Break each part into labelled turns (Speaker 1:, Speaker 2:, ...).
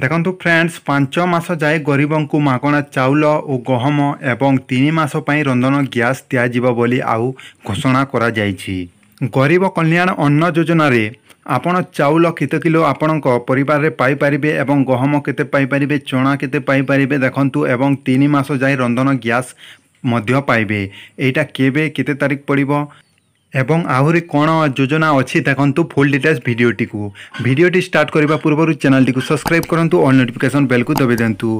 Speaker 1: ଦେଖନ୍ତୁ ଫ୍ରେଣ୍ଡସ୍ ପାଞ୍ଚ ମାସ ଯାଏ ଗରିବଙ୍କୁ ମାଗଣା ଚାଉଳ ଓ ଗହମ ଏବଂ ତିନି ମାସ ପାଇଁ ରନ୍ଧନ ଗ୍ୟାସ୍ ଦିଆଯିବ ବୋଲି ଆଉ ଘୋଷଣା କରାଯାଇଛି ଗରିବ କଲ୍ୟାଣ ଅନ୍ନ ଯୋଜନାରେ ଆପଣ ଚାଉଳ କେତେ କିଲୋ ଆପଣଙ୍କ ପରିବାରରେ ପାଇପାରିବେ ଏବଂ ଗହମ କେତେ ପାଇପାରିବେ ଚଣା କେତେ ପାଇପାରିବେ ଦେଖନ୍ତୁ ଏବଂ ତିନି ମାସ ଯାଏ ରନ୍ଧନ ଗ୍ୟାସ୍ ମଧ୍ୟ ପାଇବେ ଏଇଟା କେବେ କେତେ ତାରିଖ ପଡ଼ିବ এবং ଆହୁରି କ'ଣ ଯୋଜନା ଅଛି ଦେଖନ୍ତୁ ଫୁଲ୍ ଡିଟେଲ୍ସ ଭିଡ଼ିଓଟିକୁ ଭିଡ଼ିଓଟି ଷ୍ଟାର୍ଟ କରିବା ପୂର୍ବରୁ ଚ୍ୟାନେଲ୍ଟିକୁ ସବସ୍କ୍ରାଇବ୍ କରନ୍ତୁ ଅଲ୍ ନୋଟିଫିକେସନ୍ ବେଲ୍କୁ ଦବାଇ ଦିଅନ୍ତୁ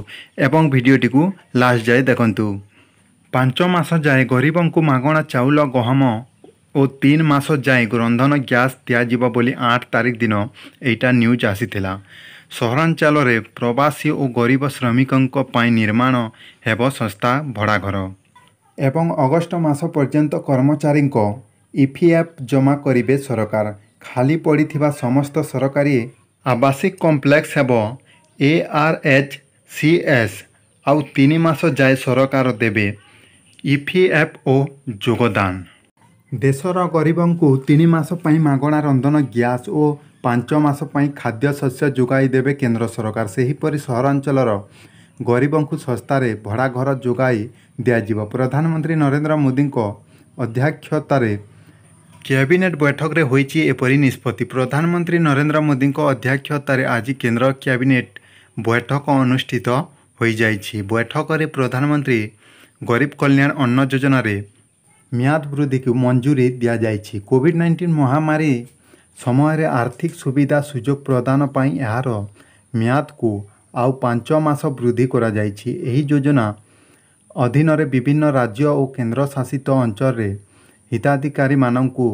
Speaker 1: ଏବଂ ଭିଡ଼ିଓଟିକୁ ଲାଷ୍ଟ ଯାଏ ଦେଖନ୍ତୁ ପାଞ୍ଚ ମାସ ଯାଏ ଗରିବଙ୍କୁ ମାଗଣା ଚାଉଳ ଗହମ ଓ ତିନି ମାସ ଯାଏ ରନ୍ଧନ ଗ୍ୟାସ୍ ଦିଆଯିବ ବୋଲି ଆଠ ତାରିଖ ଦିନ ଏଇଟା ନ୍ୟୁଜ୍ ଆସିଥିଲା ସହରାଞ୍ଚଳରେ ପ୍ରବାସୀ ଓ ଗରିବ ଶ୍ରମିକଙ୍କ ପାଇଁ ନିର୍ମାଣ ହେବ ଶସ୍ତା ଭଡ଼ାଘର ଏବଂ ଅଗଷ୍ଟ ମାସ ପର୍ଯ୍ୟନ୍ତ କର୍ମଚାରୀଙ୍କ ଇପିଏଫ୍ ଜମା କରିବେ ସରକାର ଖାଲି ପଡ଼ିଥିବା ସମସ୍ତ ସରକାରୀ ଆବାସିକ କମ୍ପ୍ଲେକ୍ସ ହେବ A R H C S ଆଉ ତିନି ମାସ ଯାଏ ସରକାର ଦେବେ ଇପିଏଫ୍ ଓ ଯୋଗଦାନ ଦେଶର ଗରିବଙ୍କୁ ତିନି ମାସ ପାଇଁ ମାଗଣା ରନ୍ଧନ ଗ୍ୟାସ୍ ଓ ପାଞ୍ଚ ମାସ ପାଇଁ ଖାଦ୍ୟଶସ୍ୟ ଯୋଗାଇ ଦେବେ କେନ୍ଦ୍ର ସରକାର ସେହିପରି ସହରାଞ୍ଚଳର ଗରିବଙ୍କୁ ଶସ୍ତାରେ ଭଡ଼ା ଘର ଯୋଗାଇ ଦିଆଯିବ ପ୍ରଧାନମନ୍ତ୍ରୀ ନରେନ୍ଦ୍ର ମୋଦିଙ୍କ ଅଧ୍ୟକ୍ଷତାରେ କ୍ୟାବିନେଟ୍ ବୈଠକରେ ହୋଇଛି ଏପରି ନିଷ୍ପତ୍ତି ପ୍ରଧାନମନ୍ତ୍ରୀ ନରେନ୍ଦ୍ର ମୋଦିଙ୍କ ଅଧ୍ୟକ୍ଷତାରେ ଆଜି କେନ୍ଦ୍ର କ୍ୟାବିନେଟ୍ ବୈଠକ ଅନୁଷ୍ଠିତ ହୋଇଯାଇଛି ବୈଠକରେ ପ୍ରଧାନମନ୍ତ୍ରୀ ଗରିବ କଲ୍ୟାଣ ଅନ୍ନ ଯୋଜନାରେ ମିଆଦ ବୃଦ୍ଧିକୁ ମଞ୍ଜୁରୀ ଦିଆଯାଇଛି କୋଭିଡ଼ ନାଇଣ୍ଟିନ୍ ମହାମାରୀ ସମୟରେ ଆର୍ଥିକ ସୁବିଧା ସୁଯୋଗ ପ୍ରଦାନ ପାଇଁ ଏହାର ମିଆଦକୁ ଆଉ ପାଞ୍ଚ ମାସ ବୃଦ୍ଧି କରାଯାଇଛି ଏହି ଯୋଜନା ଅଧୀନରେ ବିଭିନ୍ନ ରାଜ୍ୟ ଓ କେନ୍ଦ୍ରଶାସିତ ଅଞ୍ଚଳରେ ହିତାଧିକାରୀମାନଙ୍କୁ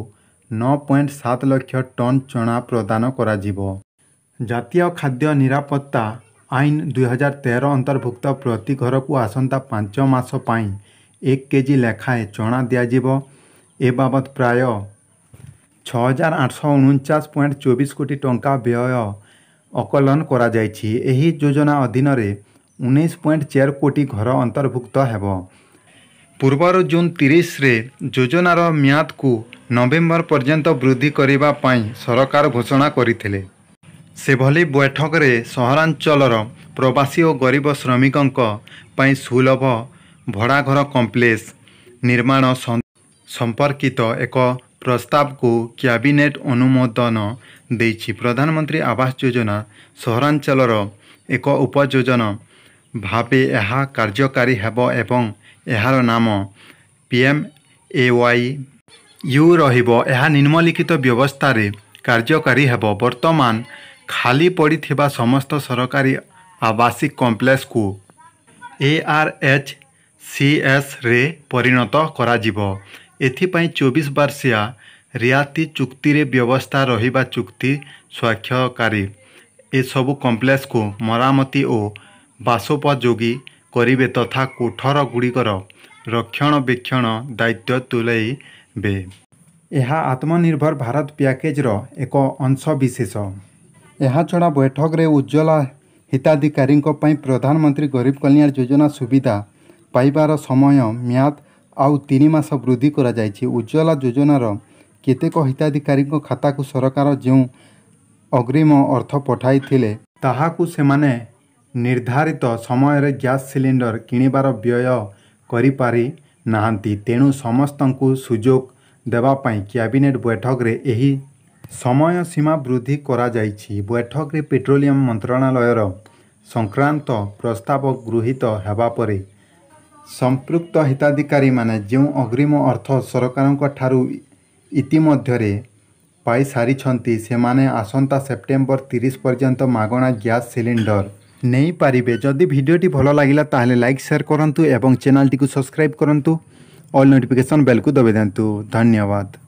Speaker 1: ନଅ ପଏଣ୍ଟ ସାତ ଲକ୍ଷ ଟନ୍ ଚଣା ପ୍ରଦାନ କରାଯିବ ଜାତୀୟ ଖାଦ୍ୟ ନିରାପତ୍ତା ଆଇନ ଦୁଇହଜାର ତେର ଅନ୍ତର୍ଭୁକ୍ତ ପ୍ରତି ଘରକୁ ଆସନ୍ତା ପାଞ୍ଚ ମାସ ପାଇଁ ଏକ କେଜି ଲେଖାଏଁ ଚଣା ଦିଆଯିବ ଏ ବାବଦ ପ୍ରାୟ ଛଅ ହଜାର ଆଠଶହ ଅଣଚାଶ ପଏଣ୍ଟ ଚବିଶ କୋଟି ଟଙ୍କା ବ୍ୟୟ ଅକଳନ କରାଯାଇଛି ଏହି ଯୋଜନା ଅଧୀନରେ ଉଣେଇଶ ପଏଣ୍ଟ ଚାରି କୋଟି ଘର ଅନ୍ତର୍ଭୁକ୍ତ ହେବ ପୂର୍ବରୁ ଜୁନ୍ ତିରିଶରେ ଯୋଜନାର ମିଆଦକୁ ନଭେମ୍ବର ପର୍ଯ୍ୟନ୍ତ ବୃଦ୍ଧି କରିବା ପାଇଁ ସରକାର ଘୋଷଣା କରିଥିଲେ ସେଭଳି ବୈଠକରେ ସହରାଞ୍ଚଳର ପ୍ରବାସୀ ଓ ଗରିବ ଶ୍ରମିକଙ୍କ ପାଇଁ ସୁଲଭ ଭଡ଼ାଘର କମ୍ପ୍ଲେକ୍ସ ନିର୍ମାଣ ସମ୍ପର୍କିତ ଏକ ପ୍ରସ୍ତାବକୁ କ୍ୟାବିନେଟ୍ ଅନୁମୋଦନ ଦେଇଛି ପ୍ରଧାନମନ୍ତ୍ରୀ ଆବାସ ଯୋଜନା ସହରାଞ୍ଚଳର ଏକ ଉପଯୋଜନା ଭାବେ ଏହା କାର୍ଯ୍ୟକାରୀ ହେବ ଏବଂ ଏହାର ନାମ P M A Y U ରହିବ ଏହା ନିମ୍ନଲିଖିତ ବ୍ୟବସ୍ଥାରେ କାର୍ଯ୍ୟକାରୀ ହେବ ବର୍ତ୍ତମାନ ଖାଲି ପଡ଼ିଥିବା ସମସ୍ତ ସରକାରୀ ଆବାସିକ କମ୍ପ୍ଲେକ୍ସକୁ ଏ ଆର୍ ଏଚ୍ ସି ଏସ୍ରେ ପରିଣତ କରାଯିବ ଏଥିପାଇଁ ଚବିଶ ବାର୍ଷିଆ ରିହାତି ଚୁକ୍ତିରେ ବ୍ୟବସ୍ଥା ରହିବା ଚୁକ୍ତି ସ୍ୱାକ୍ଷରକାରୀ ଏସବୁ କମ୍ପ୍ଲେକ୍ସକୁ ମରାମତି ଓ ବାସୋପଯୋଗୀ କରିବେ ତଥା କୋଠର ଗୁଡ଼ିକର ରକ୍ଷଣବେକ୍ଷଣ ଦାୟିତ୍ୱ ତୁଲାଇବେ ଏହା ଆତ୍ମନିର୍ଭର ଭାରତ ପ୍ୟାକେଜ୍ର ଏକ ଅଂଶବିଶେଷ ଏହାଛଡ଼ା ବୈଠକରେ ଉଜ୍ଜଳା ହିତାଧିକାରୀଙ୍କ ପାଇଁ ପ୍ରଧାନମନ୍ତ୍ରୀ ଗରିବ କଲ୍ୟାଣ ଯୋଜନା ସୁବିଧା ପାଇବାର ସମୟ ମ୍ୟାଦ ଆଉ ତିନି ମାସ ବୃଦ୍ଧି କରାଯାଇଛି ଉଜ୍ଜଳା ଯୋଜନାର କେତେକ ହିତାଧିକାରୀଙ୍କ ଖାତାକୁ ସରକାର ଯେଉଁ ଅଗ୍ରିମ ଅର୍ଥ ପଠାଇଥିଲେ ତାହାକୁ ସେମାନେ ନିର୍ଦ୍ଧାରିତ ସମୟରେ ଗ୍ୟାସ୍ ସିଲିଣ୍ଡର କିଣିବାର ବ୍ୟୟ କରିପାରି ନାହାନ୍ତି ତେଣୁ ସମସ୍ତଙ୍କୁ ସୁଯୋଗ ଦେବା ପାଇଁ କ୍ୟାବିନେଟ୍ ବୈଠକରେ ଏହି ସମୟ ସୀମା ବୃଦ୍ଧି କରାଯାଇଛି ବୈଠକରେ ପେଟ୍ରୋଲିୟମ୍ ମନ୍ତ୍ରଣାଳୟର ସଂକ୍ରାନ୍ତ ପ୍ରସ୍ତାବ ଗୃହୀତ ହେବା ପରେ ସମ୍ପୃକ୍ତ ହିତାଧିକାରୀମାନେ ଯେଉଁ ଅଗ୍ରିମ ଅର୍ଥ ସରକାରଙ୍କଠାରୁ ଇତିମଧ୍ୟରେ ପାଇସାରିଛନ୍ତି ସେମାନେ ଆସନ୍ତା ସେପ୍ଟେମ୍ବର ତିରିଶ ପର୍ଯ୍ୟନ୍ତ ମାଗଣା ଗ୍ୟାସ୍ ସିଲିଣ୍ଡର ନେଇପାରିବେ ଯଦି ଭିଡ଼ିଓଟି ଭଲ ଲାଗିଲା ତାହେଲେ ଲାଇକ୍ ସେୟାର କରନ୍ତୁ ଏବଂ ଚ୍ୟାନେଲଟିକୁ ସବସ୍କ୍ରାଇବ୍ କରନ୍ତୁ ଅଲ୍ ନୋଟିଫିକେସନ୍ ବେଲ୍କୁ ଦବାଇ ଦିଅନ୍ତୁ ଧନ୍ୟବାଦ